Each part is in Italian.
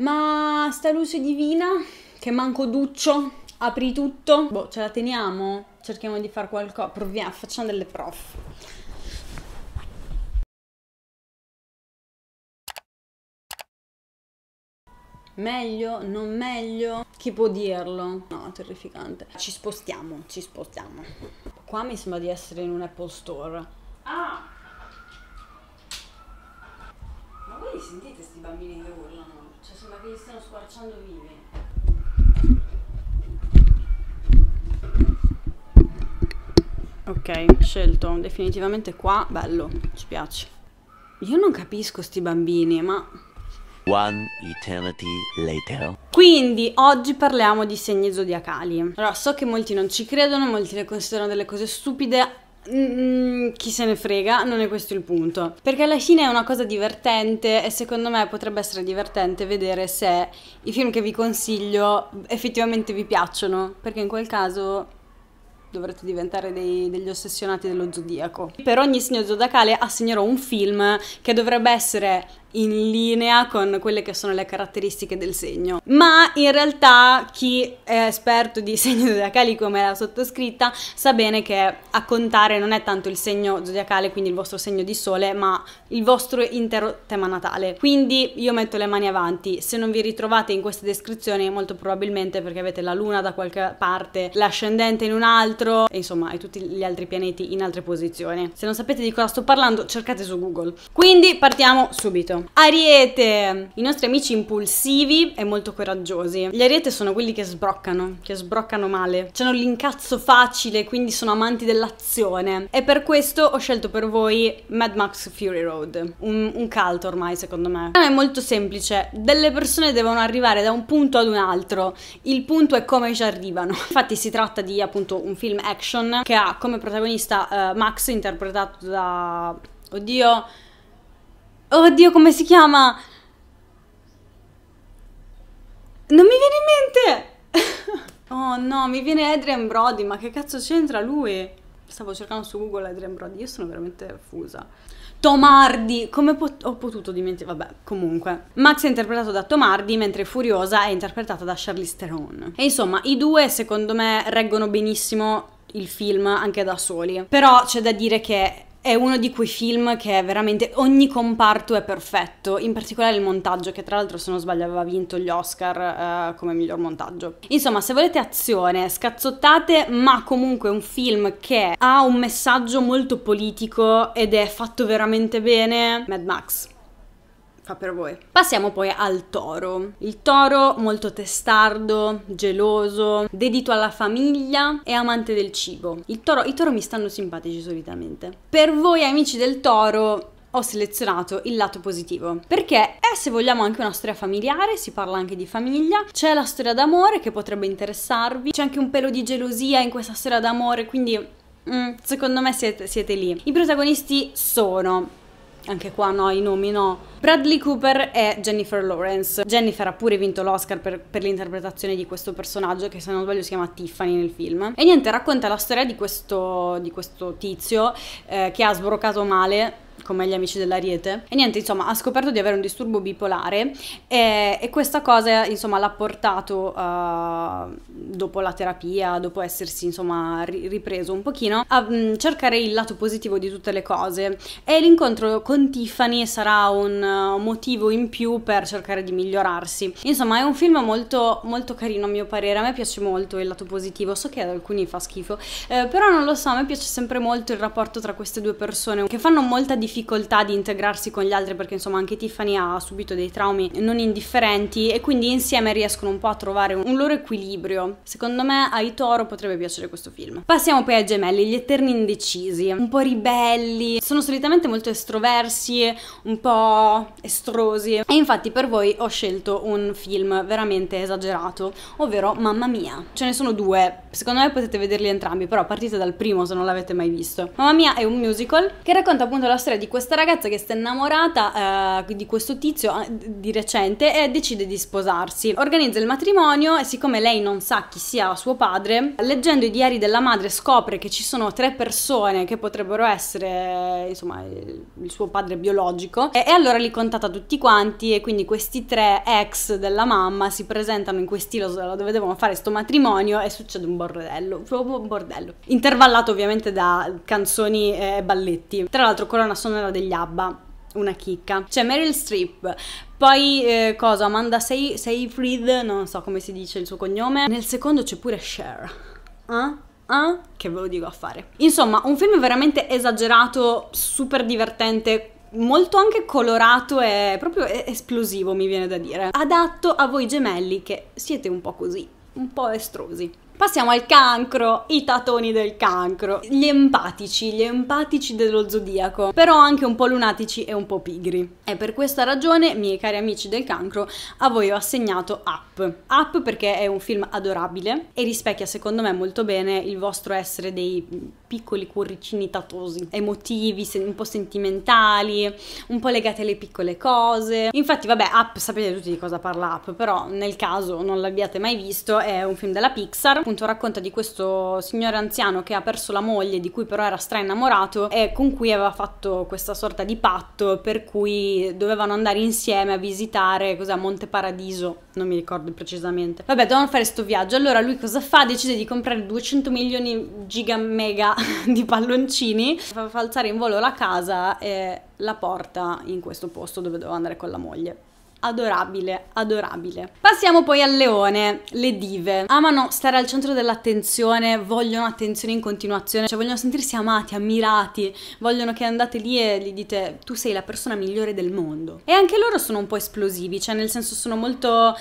Ma sta luce divina, che manco duccio, apri tutto. Boh, ce la teniamo? Cerchiamo di fare qualcosa, proviamo, facciamo delle prof. Meglio? Non meglio? Chi può dirlo? No, terrificante. Ci spostiamo, ci spostiamo. Qua mi sembra di essere in un Apple Store. Ah! Ma voi li sentite sti bambini che sembra che li stiano squarciando vivi. Ok, scelto, definitivamente qua, bello, ci piace. Io non capisco sti bambini, ma... One eternity later. Quindi oggi parliamo di segni zodiacali. Allora, so che molti non ci credono, molti le considerano delle cose stupide, Mm, mm, chi se ne frega, non è questo il punto. Perché alla fine è una cosa divertente e secondo me potrebbe essere divertente vedere se i film che vi consiglio effettivamente vi piacciono, perché in quel caso dovrete diventare dei, degli ossessionati dello zodiaco. Per ogni segno zodiacale assegnerò un film che dovrebbe essere in linea con quelle che sono le caratteristiche del segno. Ma in realtà chi è esperto di segni zodiacali come la sottoscritta sa bene che a contare non è tanto il segno zodiacale, quindi il vostro segno di sole, ma il vostro intero tema natale. Quindi io metto le mani avanti, se non vi ritrovate in queste descrizioni molto probabilmente perché avete la luna da qualche parte, l'ascendente in un altro, e insomma, e tutti gli altri pianeti in altre posizioni. Se non sapete di cosa sto parlando, cercate su Google. Quindi partiamo subito. Ariete! I nostri amici impulsivi e molto coraggiosi. Gli ariete sono quelli che sbroccano, che sbroccano male. C'hanno l'incazzo facile, quindi sono amanti dell'azione. E per questo ho scelto per voi Mad Max Fury Road. Un, un caldo ormai, secondo me. Non è molto semplice. Delle persone devono arrivare da un punto ad un altro. Il punto è come ci arrivano. Infatti si tratta di appunto un film action che ha come protagonista uh, Max interpretato da... Oddio, Oddio, come si chiama? Non mi viene in mente! oh no, mi viene Adrian Brody, ma che cazzo c'entra lui? Stavo cercando su Google Adrian Brody, io sono veramente fusa. Tomardi, come pot ho potuto dimenticare? Vabbè, comunque. Max è interpretato da Tomardi, mentre Furiosa è interpretata da Charlize Theron. E insomma, i due secondo me reggono benissimo il film anche da soli. Però c'è da dire che è uno di quei film che veramente ogni comparto è perfetto, in particolare il montaggio che tra l'altro se non sbaglio aveva vinto gli Oscar uh, come miglior montaggio. Insomma, se volete azione, scazzottate, ma comunque un film che ha un messaggio molto politico ed è fatto veramente bene, Mad Max fa per voi. Passiamo poi al toro. Il toro molto testardo, geloso, dedito alla famiglia e amante del cibo. Il toro, I toro mi stanno simpatici solitamente. Per voi amici del toro ho selezionato il lato positivo perché è eh, se vogliamo anche una storia familiare si parla anche di famiglia c'è la storia d'amore che potrebbe interessarvi c'è anche un pelo di gelosia in questa storia d'amore quindi mm, secondo me siete, siete lì i protagonisti sono anche qua no, i nomi no. Bradley Cooper e Jennifer Lawrence. Jennifer ha pure vinto l'Oscar per, per l'interpretazione di questo personaggio, che se non sbaglio si chiama Tiffany nel film. E niente, racconta la storia di questo, di questo tizio eh, che ha sbroccato male come gli amici dell'Ariete. E niente, insomma, ha scoperto di avere un disturbo bipolare e, e questa cosa, insomma, l'ha portato uh, dopo la terapia, dopo essersi, insomma, ripreso un pochino, a mh, mm, cercare il lato positivo di tutte le cose. E l'incontro con Tiffany sarà un motivo in più per cercare di migliorarsi. Insomma, è un film molto, molto carino, a mio parere. A me piace molto il lato positivo. So che ad alcuni fa schifo, eh, però non lo so, a me piace sempre molto il rapporto tra queste due persone che fanno molta difficoltà difficoltà di integrarsi con gli altri perché insomma anche Tiffany ha subito dei traumi non indifferenti e quindi insieme riescono un po' a trovare un loro equilibrio. Secondo me ai Toro potrebbe piacere questo film. Passiamo poi ai gemelli, gli eterni indecisi, un po' ribelli, sono solitamente molto estroversi, un po' estrosi e infatti per voi ho scelto un film veramente esagerato, ovvero Mamma Mia. Ce ne sono due, secondo me potete vederli entrambi, però partite dal primo se non l'avete mai visto. Mamma Mia è un musical che racconta appunto la storia di questa ragazza che sta innamorata eh, di questo tizio eh, di recente e decide di sposarsi. Organizza il matrimonio e siccome lei non sa chi sia suo padre, leggendo i diari della madre scopre che ci sono tre persone che potrebbero essere insomma il suo padre biologico e, e allora li contatta tutti quanti e quindi questi tre ex della mamma si presentano in quest'ilo dove devono fare sto matrimonio e succede un bordello, proprio un bordello. Intervallato ovviamente da canzoni e balletti. Tra l'altro corona sono sonoro degli ABBA una chicca. C'è Meryl Streep, poi eh, cosa? Amanda Sey Seyfried, non so come si dice il suo cognome. Nel secondo c'è pure Cher. Eh? Eh? Che ve lo dico a fare. Insomma, un film veramente esagerato, super divertente, molto anche colorato e proprio esplosivo mi viene da dire. Adatto a voi gemelli che siete un po' così, un po' estrosi. Passiamo al cancro, i tatoni del cancro, gli empatici, gli empatici dello zodiaco, però anche un po' lunatici e un po' pigri. E per questa ragione, miei cari amici del cancro, a voi ho assegnato Up. Up perché è un film adorabile e rispecchia secondo me molto bene il vostro essere dei piccoli cuoricini tatosi, emotivi, un po' sentimentali, un po' legati alle piccole cose. Infatti vabbè, Up sapete tutti di cosa parla Up, però nel caso non l'abbiate mai visto è un film della Pixar appunto racconta di questo signore anziano che ha perso la moglie di cui però era stra innamorato e con cui aveva fatto questa sorta di patto per cui dovevano andare insieme a visitare cos'è Paradiso non mi ricordo precisamente. Vabbè, dovevano fare questo viaggio. Allora lui cosa fa? Decide di comprare 200 milioni giga mega di palloncini, fa alzare in volo la casa e la porta in questo posto dove doveva andare con la moglie adorabile, adorabile. Passiamo poi al leone, le dive. Amano stare al centro dell'attenzione, vogliono attenzione in continuazione, cioè vogliono sentirsi amati, ammirati, vogliono che andate lì e gli dite tu sei la persona migliore del mondo. E anche loro sono un po' esplosivi, cioè nel senso sono molto...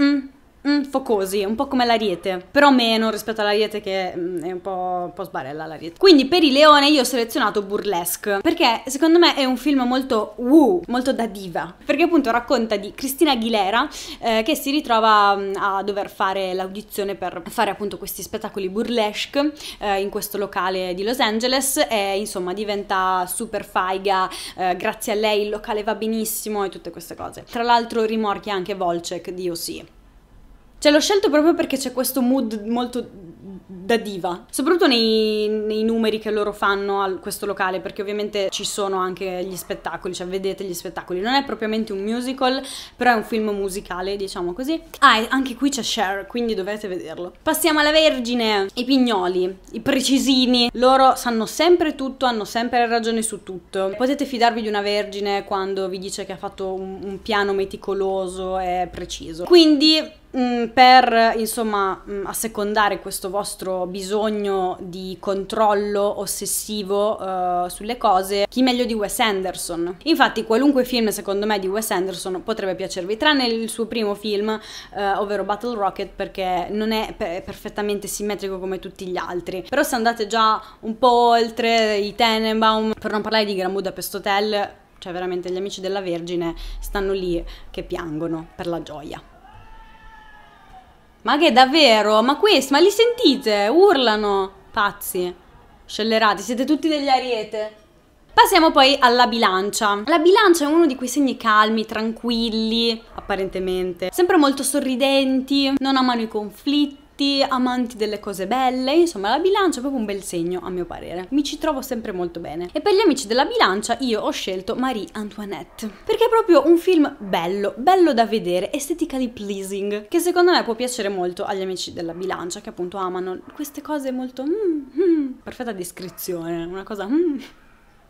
Mm mm, focosi, un po' come l'ariete, però meno rispetto all'ariete che mm, è un po', un po' sbarella l'ariete. Quindi per i leone io ho selezionato Burlesque, perché secondo me è un film molto woo, molto da diva, perché appunto racconta di Cristina Aguilera eh, che si ritrova mm, a dover fare l'audizione per fare appunto questi spettacoli burlesque eh, in questo locale di Los Angeles e insomma diventa super faiga, eh, grazie a lei il locale va benissimo e tutte queste cose. Tra l'altro rimorchia anche Volcek di OC. Cioè l'ho scelto proprio perché c'è questo mood molto da diva, soprattutto nei, nei, numeri che loro fanno a questo locale, perché ovviamente ci sono anche gli spettacoli, cioè vedete gli spettacoli, non è propriamente un musical, però è un film musicale, diciamo così. Ah, e anche qui c'è Cher, quindi dovete vederlo. Passiamo alla Vergine, i pignoli, i precisini, loro sanno sempre tutto, hanno sempre ragione su tutto. Potete fidarvi di una Vergine quando vi dice che ha fatto un, un piano meticoloso e preciso. Quindi mh, mm, per, insomma, mh, mm, assecondare questo vostro vostro bisogno di controllo ossessivo uh, sulle cose, chi meglio di Wes Anderson? Infatti qualunque film secondo me di Wes Anderson potrebbe piacervi, tranne il suo primo film, uh, ovvero Battle Rocket, perché non è per- perfettamente simmetrico come tutti gli altri. Però se andate già un po' oltre i Tenenbaum, per non parlare di Grand Budapest Hotel, cioè veramente gli amici della Vergine stanno lì che piangono per la gioia. Ma che davvero? Ma questo, ma li sentite? Urlano! Pazzi, scellerati, siete tutti degli ariete. Passiamo poi alla bilancia. La bilancia è uno di quei segni calmi, tranquilli, apparentemente, sempre molto sorridenti, non amano i conflitti arti, amanti delle cose belle, insomma la bilancia è proprio un bel segno a mio parere. Mi ci trovo sempre molto bene. E per gli amici della bilancia io ho scelto Marie Antoinette, perché è proprio un film bello, bello da vedere, estetically pleasing, che secondo me può piacere molto agli amici della bilancia che appunto amano queste cose molto... Mm, mm, perfetta descrizione, una cosa... Mm.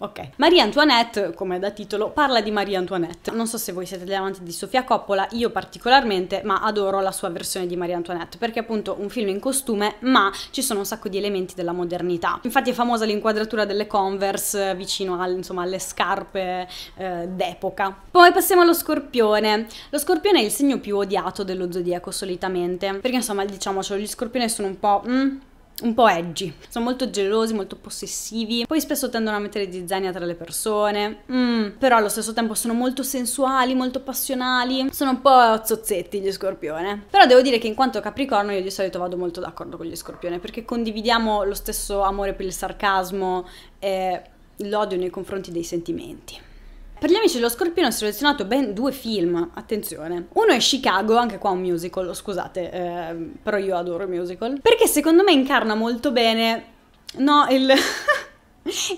Ok. Maria Antoinette, come da titolo, parla di Maria Antoinette. Non so se voi siete davanti di Sofia Coppola, io particolarmente, ma adoro la sua versione di Maria Antoinette, perché è appunto un film in costume, ma ci sono un sacco di elementi della modernità. Infatti è famosa l'inquadratura delle Converse eh, vicino al, insomma, alle scarpe eh, d'epoca. Poi passiamo allo scorpione. Lo scorpione è il segno più odiato dello zodiaco solitamente, perché insomma, diciamocelo, gli scorpioni sono un po'... Mm, un po' edgy, sono molto gelosi, molto possessivi, poi spesso tendono a mettere zizzania tra le persone, mm, però allo stesso tempo sono molto sensuali, molto passionali, sono un po' zozzetti gli scorpione. Però devo dire che in quanto capricorno io di solito vado molto d'accordo con gli scorpione perché condividiamo lo stesso amore per il sarcasmo e l'odio nei confronti dei sentimenti. Per gli amici dello Scorpione ho selezionato ben due film, attenzione. Uno è Chicago, anche qua un musical, scusate, eh, però io adoro i musical, perché secondo me incarna molto bene, no, il...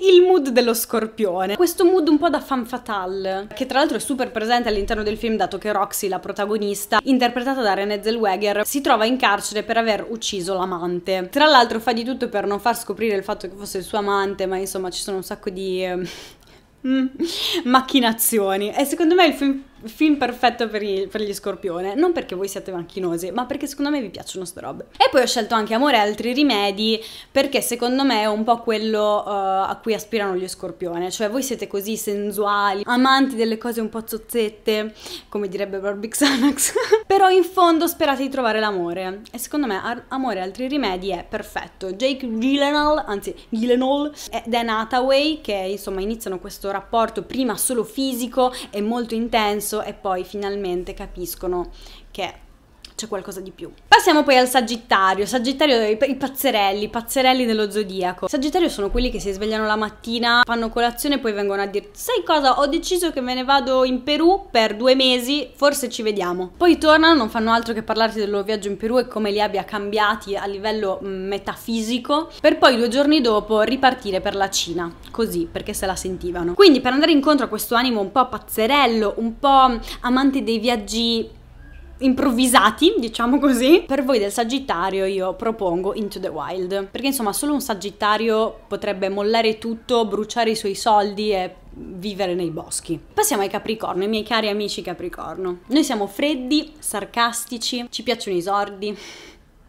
il mood dello scorpione, questo mood un po' da fan fatale, che tra l'altro è super presente all'interno del film dato che Roxy, la protagonista, interpretata da René Zellweger, si trova in carcere per aver ucciso l'amante. Tra l'altro fa di tutto per non far scoprire il fatto che fosse il suo amante, ma insomma ci sono un sacco di... Ehm, Mm. Macchinazioni. E secondo me il film film perfetto per, il, per, gli scorpione. Non perché voi siate macchinosi, ma perché secondo me vi piacciono ste robe. E poi ho scelto anche Amore e altri rimedi, perché secondo me è un po' quello uh, a cui aspirano gli scorpione. Cioè, voi siete così sensuali, amanti delle cose un po' zozzette, come direbbe Barbie Xanax. Però in fondo sperate di trovare l'amore. E secondo me Amore e altri rimedi è perfetto. Jake Gyllenhaal, anzi Gyllenhaal, e Dan Hathaway, che insomma iniziano questo rapporto prima solo fisico e molto intenso senso e poi finalmente capiscono che c'è qualcosa di più. Passiamo poi al Sagittario. Sagittario, i, i pazzerelli, i pazzerelli dello zodiaco. Sagittario sono quelli che si svegliano la mattina, fanno colazione e poi vengono a dire: Sai cosa? Ho deciso che me ne vado in Perù per due mesi, forse ci vediamo. Poi tornano, non fanno altro che parlarti del loro viaggio in Perù e come li abbia cambiati a livello mm, metafisico, per poi due giorni dopo ripartire per la Cina. Così, perché se la sentivano. Quindi, per andare incontro a questo animo un po' pazzerello, un po' mm, amante dei viaggi improvvisati, diciamo così. Per voi del Sagittario io propongo Into the Wild, perché insomma solo un Sagittario potrebbe mollare tutto, bruciare i suoi soldi e vivere nei boschi. Passiamo ai Capricorno, i miei cari amici Capricorno. Noi siamo freddi, sarcastici, ci piacciono i sordi,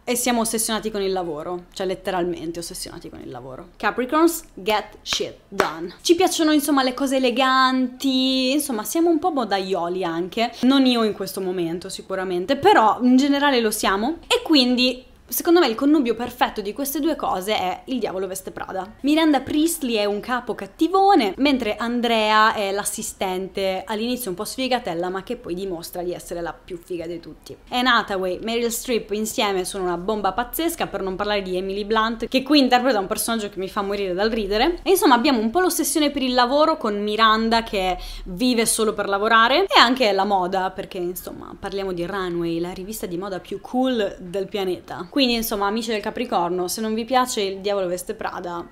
e siamo ossessionati con il lavoro, cioè letteralmente ossessionati con il lavoro. Capricorns, get shit done. Ci piacciono insomma le cose eleganti, insomma siamo un po' modaioli anche. Non io in questo momento sicuramente, però in generale lo siamo. E quindi Secondo me il connubio perfetto di queste due cose è Il diavolo veste Prada. Miranda Priestley è un capo cattivone, mentre Andrea è l'assistente all'inizio un po' sfigatella, ma che poi dimostra di essere la più figa di tutti. E Nataway, Meryl Streep insieme sono una bomba pazzesca, per non parlare di Emily Blunt, che qui interpreta un personaggio che mi fa morire dal ridere. E insomma abbiamo un po' l'ossessione per il lavoro con Miranda che vive solo per lavorare e anche la moda, perché insomma parliamo di Runway, la rivista di moda più cool del pianeta. Quindi quindi, insomma, amici del Capricorno, se non vi piace il diavolo veste Prada,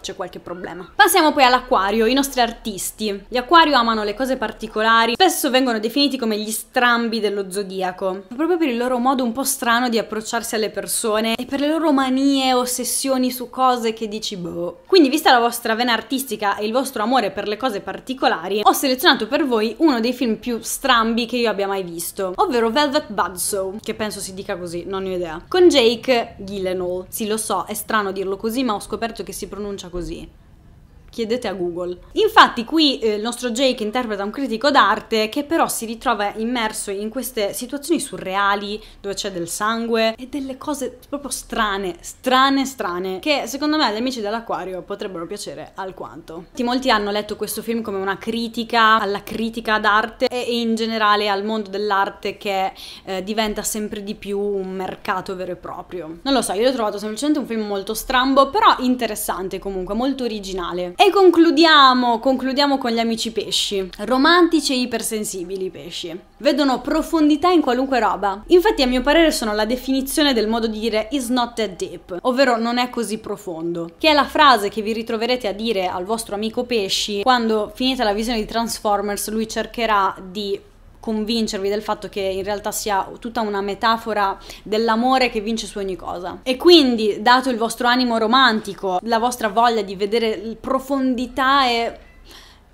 c'è qualche problema. Passiamo poi all'acquario, i nostri artisti. Gli acquario amano le cose particolari, spesso vengono definiti come gli strambi dello zodiaco, proprio per il loro modo un po' strano di approcciarsi alle persone e per le loro manie, ossessioni su cose che dici boh. Quindi vista la vostra vena artistica e il vostro amore per le cose particolari, ho selezionato per voi uno dei film più strambi che io abbia mai visto, ovvero Velvet Budsow, che penso si dica così, non ne ho idea, con Jake Gyllenhaal. Sì, lo so, è strano dirlo così, ma ho scoperto che si pronuncia così chiedete a Google. Infatti qui eh, il nostro Jake interpreta un critico d'arte che però si ritrova immerso in queste situazioni surreali dove c'è del sangue e delle cose proprio strane, strane, strane, che secondo me agli amici dell'acquario potrebbero piacere alquanto. Molti hanno letto questo film come una critica alla critica d'arte e in generale al mondo dell'arte che eh, diventa sempre di più un mercato vero e proprio. Non lo so, io l'ho trovato semplicemente un film molto strambo, però interessante comunque, molto originale. E concludiamo, concludiamo con gli amici pesci. Romantici e ipersensibili i pesci. Vedono profondità in qualunque roba. Infatti a mio parere sono la definizione del modo di dire is not that deep, ovvero non è così profondo, che è la frase che vi ritroverete a dire al vostro amico pesci quando finita la visione di Transformers lui cercherà di convincervi del fatto che in realtà sia tutta una metafora dell'amore che vince su ogni cosa. E quindi, dato il vostro animo romantico, la vostra voglia di vedere profondità e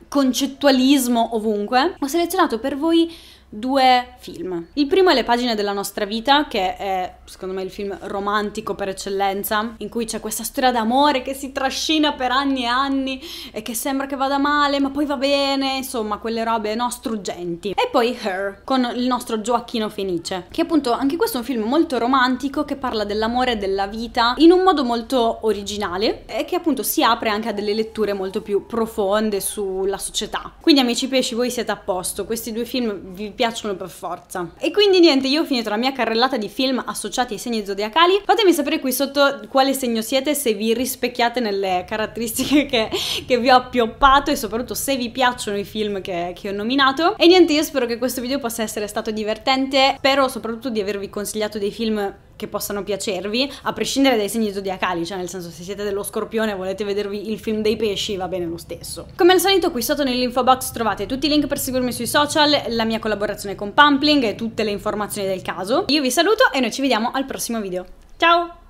concettualismo ovunque, ho selezionato per voi due film. Il primo è Le pagine della nostra vita, che è secondo me il film romantico per eccellenza, in cui c'è questa storia d'amore che si trascina per anni e anni e che sembra che vada male, ma poi va bene, insomma, quelle robe no struggenti. E poi Her con il nostro Gioacchino Fenice, che appunto anche questo è un film molto romantico che parla dell'amore e della vita in un modo molto originale e che appunto si apre anche a delle letture molto più profonde sulla società. Quindi amici pesci, voi siete a posto, questi due film vi piacciono piacciono per forza. E quindi niente, io ho finito la mia carrellata di film associati ai segni zodiacali. Fatemi sapere qui sotto quale segno siete, se vi rispecchiate nelle caratteristiche che, che vi ho appioppato e soprattutto se vi piacciono i film che, che ho nominato. E niente, io spero che questo video possa essere stato divertente, spero soprattutto di avervi consigliato dei film che possano piacervi, a prescindere dai segni zodiacali, cioè nel senso se siete dello scorpione e volete vedervi il film dei pesci va bene lo stesso. Come al solito qui sotto nell'info box trovate tutti i link per seguirmi sui social, la mia collaborazione con Pampling e tutte le informazioni del caso. Io vi saluto e noi ci vediamo al prossimo video. Ciao!